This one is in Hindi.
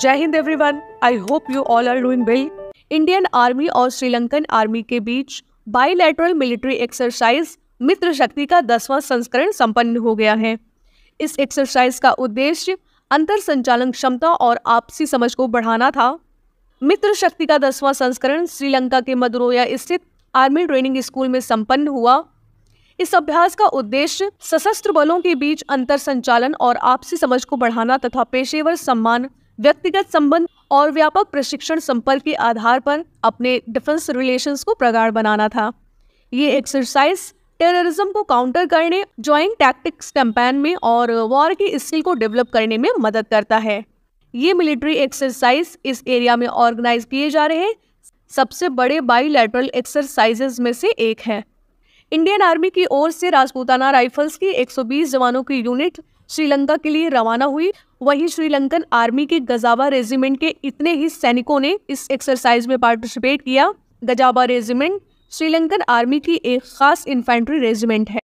जय Hind everyone I hope you all are doing well Indian army और श्रीलंकन आर्मी के बीच bilateral military exercise Mitra Shakti का दसवां संस्करण संपन्न हो गया है इस एक्सरसाइज का उद्देश्य अंतर संचालन क्षमता और आपसी समझ को बढ़ाना था मित्र शक्ति का दसवां संस्करण श्रीलंका के मदुरोया स्थित आर्मी ट्रेनिंग स्कूल में संपन्न हुआ इस अभ्यास का उद्देश्य सशस्त्र बलों के बीच अंतर संचालन और आपसी समझ को बढ़ाना तथा पेशेवर सम्मान व्यक्तिगत संबंध और व्यापक प्रशिक्षण संपर्क के आधार पर अपने डिफेंस रिलेशंस को प्रगाढ़ बनाना था ये एक्सरसाइज टेररिज्म को काउंटर करने ज्वाइंट टैक्टिक्स कैंपेन में और वॉर की स्किल को डेवलप करने में मदद करता है ये मिलिट्री एक्सरसाइज इस एरिया में ऑर्गेनाइज किए जा रहे हैं सबसे बड़े बाईलैटरल एक्सरसाइजेज में से एक है इंडियन आर्मी की ओर से राजपूताना राइफल्स की 120 जवानों की यूनिट श्रीलंका के लिए रवाना हुई वहीं श्रीलंकन आर्मी के गजावा रेजिमेंट के इतने ही सैनिकों ने इस एक्सरसाइज में पार्टिसिपेट किया गजावा रेजिमेंट श्रीलंकन आर्मी की एक खास इन्फेंट्री रेजिमेंट है